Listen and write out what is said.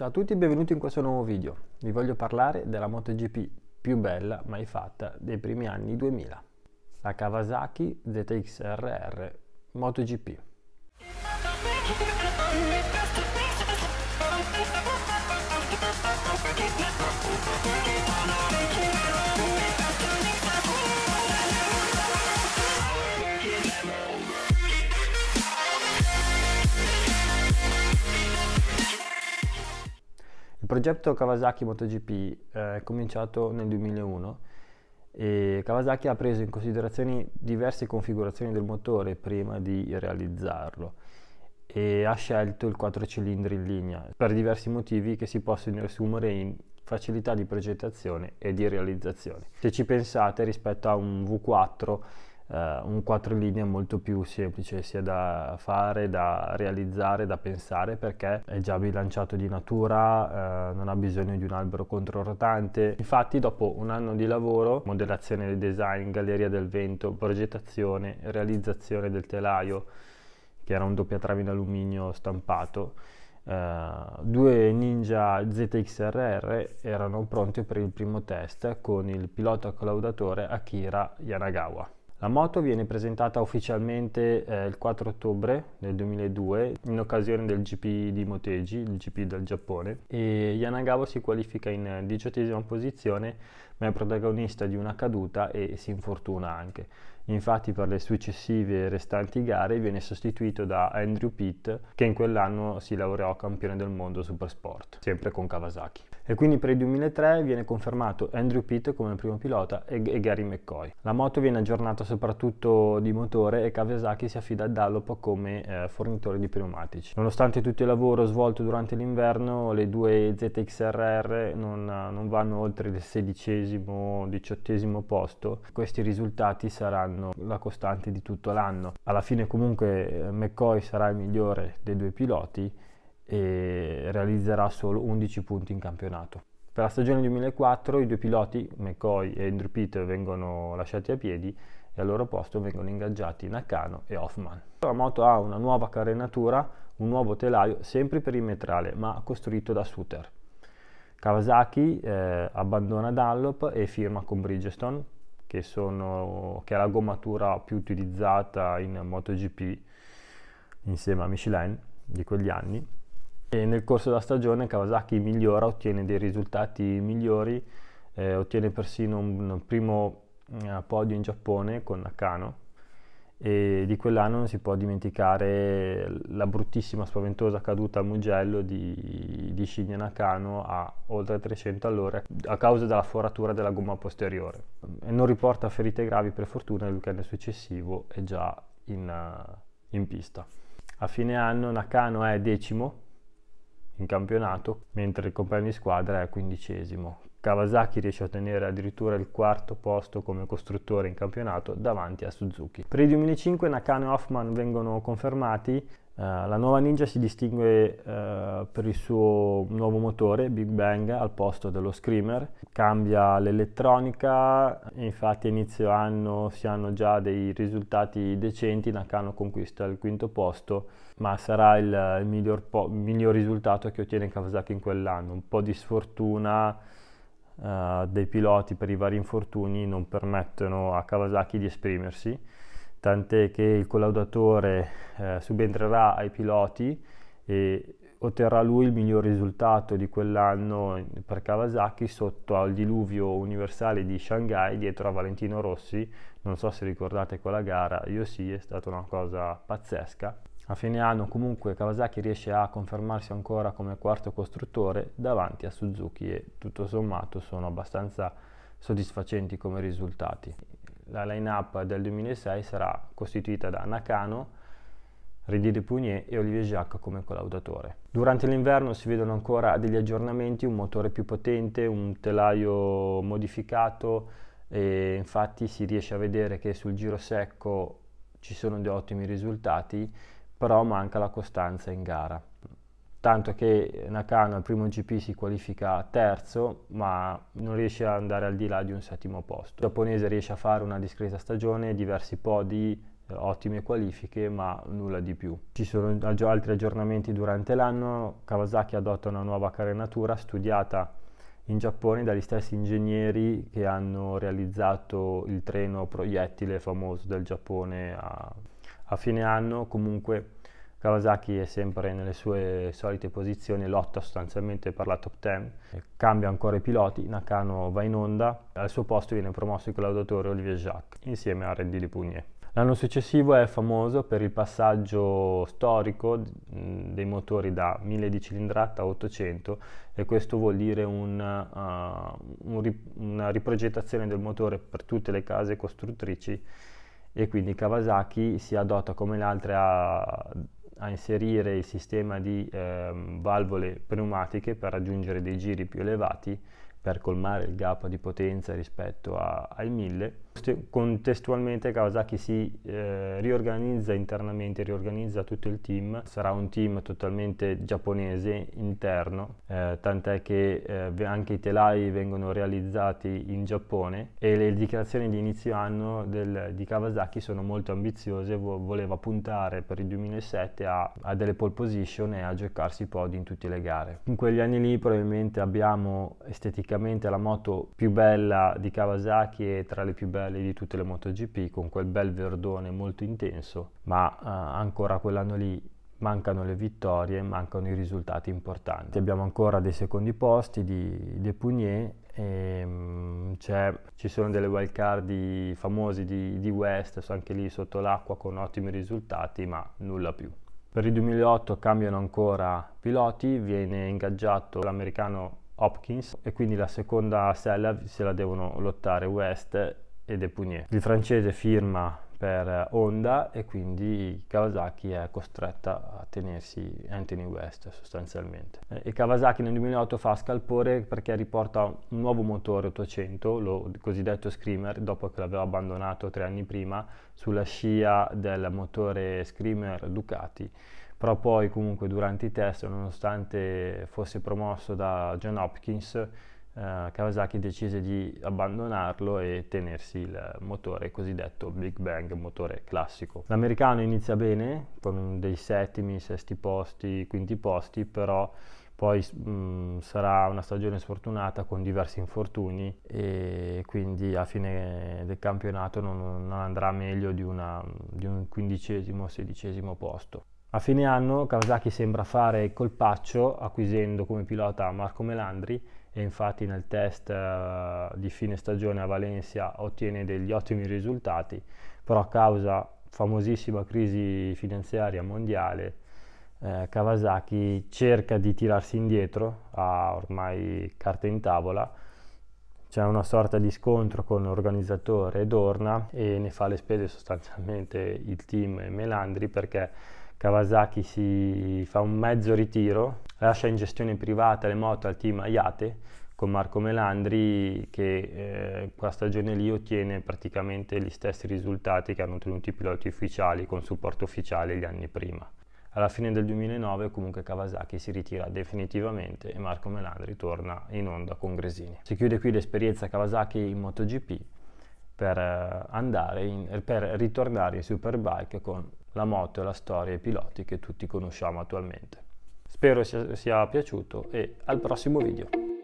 Ciao a tutti e benvenuti in questo nuovo video. Vi voglio parlare della MotoGP più bella mai fatta dei primi anni 2000, la Kawasaki ZXRR MotoGP. progetto Kawasaki MotoGP eh, è cominciato nel 2001 e Kawasaki ha preso in considerazione diverse configurazioni del motore prima di realizzarlo e ha scelto il 4 cilindri in linea per diversi motivi che si possono assumere in facilità di progettazione e di realizzazione. Se ci pensate rispetto a un V4 eh, un quattro linee molto più semplice sia da fare, da realizzare, da pensare perché è già bilanciato di natura, eh, non ha bisogno di un albero controrotante. Infatti dopo un anno di lavoro, modellazione del design, galleria del vento, progettazione, realizzazione del telaio, che era un doppia trave in alluminio stampato, Uh, due Ninja ZXRR erano pronti per il primo test con il pilota collaudatore Akira Yanagawa. La moto viene presentata ufficialmente eh, il 4 ottobre del 2002 in occasione del GP di Motegi, il GP del Giappone, e Yanagawa si qualifica in diciottesima posizione ma è protagonista di una caduta e si infortuna anche. Infatti per le successive restanti gare viene sostituito da Andrew Pitt che in quell'anno si laureò campione del mondo supersport, sempre con Kawasaki. E quindi per il 2003 viene confermato Andrew Pitt come primo pilota e, e Gary McCoy. La moto viene aggiornata soprattutto di motore e Kawasaki si affida a Dallop come eh, fornitore di pneumatici. Nonostante tutto il lavoro svolto durante l'inverno, le due ZXRR non, non vanno oltre il sedicesimo, diciottesimo posto. Questi risultati saranno la costante di tutto l'anno. Alla fine comunque eh, McCoy sarà il migliore dei due piloti e realizzerà solo 11 punti in campionato. Per la stagione 2004 i due piloti, McCoy e Andrew Peter, vengono lasciati a piedi e al loro posto vengono ingaggiati Nakano e Hoffman. La moto ha una nuova carenatura, un nuovo telaio sempre perimetrale ma costruito da Suter. Kawasaki eh, abbandona Dunlop e firma con Bridgestone che, sono, che è la gommatura più utilizzata in MotoGP insieme a Michelin di quegli anni e nel corso della stagione Kawasaki migliora, ottiene dei risultati migliori, eh, ottiene persino un primo eh, podio in Giappone con Nakano e di quell'anno non si può dimenticare la bruttissima spaventosa caduta a Mugello di, di Shinya Nakano a oltre 300 all'ora a causa della foratura della gomma posteriore e non riporta ferite gravi per fortuna il weekend successivo è già in, eh, in pista a fine anno Nakano è decimo in campionato, mentre il compagno di squadra è quindicesimo. Kawasaki riesce a ottenere addirittura il quarto posto come costruttore in campionato davanti a Suzuki. Per il 2005 Nakano e Hoffman vengono confermati, eh, la nuova Ninja si distingue eh, per il suo nuovo motore Big Bang al posto dello Screamer, cambia l'elettronica e infatti a inizio anno si hanno già dei risultati decenti, Nakano conquista il quinto posto ma sarà il, il miglior, po- miglior risultato che ottiene Kawasaki in quell'anno, un po' di sfortuna Uh, dei piloti per i vari infortuni non permettono a Kawasaki di esprimersi tant'è che il collaudatore eh, subentrerà ai piloti e otterrà lui il miglior risultato di quell'anno per Kawasaki sotto al diluvio universale di Shanghai dietro a Valentino Rossi. Non so se ricordate quella gara, io sì, è stata una cosa pazzesca. A fine anno comunque Kawasaki riesce a confermarsi ancora come quarto costruttore davanti a Suzuki e tutto sommato sono abbastanza soddisfacenti come risultati la line-up del 2006 sarà costituita da Nakano, Ridier Pugnet e Olivier Jacques come collaudatore. Durante l'inverno si vedono ancora degli aggiornamenti, un motore più potente, un telaio modificato e infatti si riesce a vedere che sul giro secco ci sono degli ottimi risultati, però manca la costanza in gara tanto che Nakano al primo GP si qualifica terzo, ma non riesce ad andare al di là di un settimo posto. Il giapponese riesce a fare una discreta stagione, diversi podi, eh, ottime qualifiche, ma nulla di più. Ci sono altri aggiornamenti durante l'anno, Kawasaki adotta una nuova carenatura studiata in Giappone dagli stessi ingegneri che hanno realizzato il treno proiettile famoso del Giappone a, a fine anno, comunque Kawasaki è sempre nelle sue solite posizioni, lotta sostanzialmente per la top 10, cambia ancora i piloti, Nakano va in onda, al suo posto viene promosso il collaudatore Olivier Jacques insieme a Reddy Lipugnier. L'anno successivo è famoso per il passaggio storico dei motori da 1000 di cilindrata a 800 e questo vuol dire un, uh, un, una riprogettazione del motore per tutte le case costruttrici e quindi Kawasaki si adotta come le altre a a inserire il sistema di ehm, valvole pneumatiche per raggiungere dei giri più elevati per colmare il gap di potenza rispetto a, ai 1000 Contestualmente Kawasaki si eh, riorganizza internamente, riorganizza tutto il team, sarà un team totalmente giapponese interno, eh, tant'è che eh, anche i telai vengono realizzati in Giappone e le dichiarazioni di inizio anno del, di Kawasaki sono molto ambiziose, voleva puntare per il 2007 a, a, delle pole position e a giocarsi podi in tutte le gare. In quegli anni lì probabilmente abbiamo esteticamente la moto più bella di Kawasaki e tra le più belle belli di tutte le MotoGP, con quel bel verdone molto intenso, ma eh, ancora quell'anno lì mancano le vittorie, mancano i risultati importanti. Abbiamo ancora dei secondi posti di De Pugnier, e, ehm, cioè, ci sono delle wildcard famosi di, di West, anche lì sotto l'acqua con ottimi risultati, ma nulla più. Per il 2008 cambiano ancora piloti, viene ingaggiato l'americano Hopkins e quindi la seconda sella se la devono lottare West e De Il francese firma per Honda e quindi Kawasaki è costretta a tenersi Anthony West sostanzialmente. Eh, e Kawasaki nel 2008 fa scalpore perché riporta un nuovo motore 800, lo cosiddetto Screamer, dopo che l'aveva abbandonato tre anni prima, sulla scia del motore Screamer Ducati però poi comunque durante i test, nonostante fosse promosso da John Hopkins, eh, Kawasaki decise di abbandonarlo e tenersi il motore cosiddetto Big Bang, motore classico. L'americano inizia bene con dei settimi, sesti posti, quinti posti, però poi mh, mm, sarà una stagione sfortunata con diversi infortuni e quindi a fine del campionato non, non andrà meglio di, una, di un quindicesimo, sedicesimo posto. A fine anno Kawasaki sembra fare colpaccio acquisendo come pilota Marco Melandri e infatti nel test eh, di fine stagione a Valencia ottiene degli ottimi risultati, però a causa famosissima crisi finanziaria mondiale eh, Kawasaki cerca di tirarsi indietro, ha ormai carte in tavola, c'è una sorta di scontro con l'organizzatore Dorna e ne fa le spese sostanzialmente il team Melandri perché Kawasaki si fa un mezzo ritiro, lascia in gestione privata le moto al team Ayate con Marco Melandri che eh, quella stagione lì ottiene praticamente gli stessi risultati che hanno ottenuto i piloti ufficiali con supporto ufficiale gli anni prima. Alla fine del 2009 comunque Kawasaki si ritira definitivamente e Marco Melandri torna in onda con Gresini. Si chiude qui l'esperienza Kawasaki in MotoGP per, eh, andare in, per ritornare in Superbike con la moto e la storia e i piloti che tutti conosciamo attualmente. Spero sia, sia piaciuto e al prossimo video.